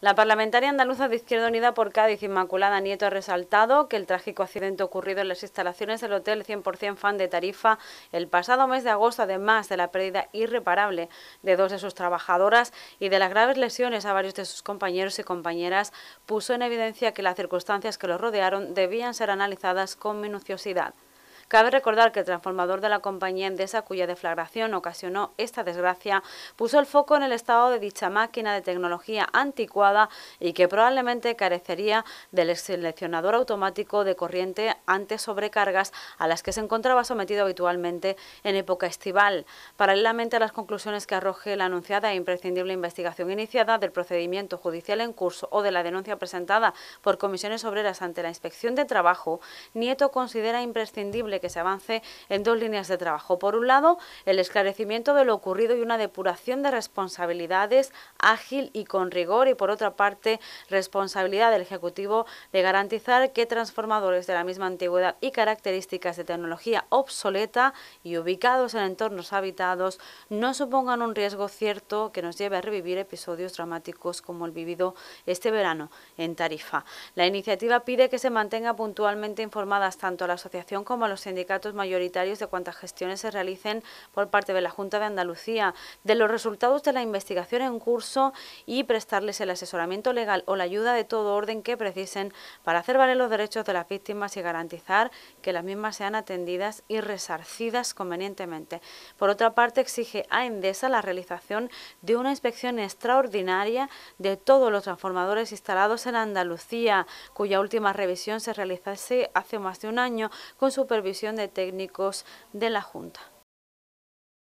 La parlamentaria andaluza de Izquierda Unida por Cádiz, Inmaculada Nieto, ha resaltado que el trágico accidente ocurrido en las instalaciones del Hotel 100% Fan de Tarifa el pasado mes de agosto, además de la pérdida irreparable de dos de sus trabajadoras y de las graves lesiones a varios de sus compañeros y compañeras, puso en evidencia que las circunstancias que los rodearon debían ser analizadas con minuciosidad. Cabe recordar que el transformador de la compañía Endesa, cuya deflagración ocasionó esta desgracia, puso el foco en el estado de dicha máquina de tecnología anticuada y que probablemente carecería del seleccionador automático de corriente ante sobrecargas a las que se encontraba sometido habitualmente en época estival. Paralelamente a las conclusiones que arroje la anunciada e imprescindible investigación iniciada del procedimiento judicial en curso o de la denuncia presentada por comisiones obreras ante la Inspección de Trabajo, Nieto considera imprescindible que se avance en dos líneas de trabajo. Por un lado, el esclarecimiento de lo ocurrido y una depuración de responsabilidades ágil y con rigor. Y por otra parte, responsabilidad del Ejecutivo de garantizar que transformadores de la misma antigüedad y características de tecnología obsoleta y ubicados en entornos habitados no supongan un riesgo cierto que nos lleve a revivir episodios dramáticos como el vivido este verano en Tarifa. La iniciativa pide que se mantenga puntualmente informadas tanto a la asociación como a los sindicatos mayoritarios de cuantas gestiones se realicen por parte de la Junta de Andalucía, de los resultados de la investigación en curso y prestarles el asesoramiento legal o la ayuda de todo orden que precisen para hacer valer los derechos de las víctimas y garantizar que las mismas sean atendidas y resarcidas convenientemente. Por otra parte, exige a Endesa la realización de una inspección extraordinaria de todos los transformadores instalados en Andalucía, cuya última revisión se realizase hace más de un año con supervisión de Técnicos de la Junta.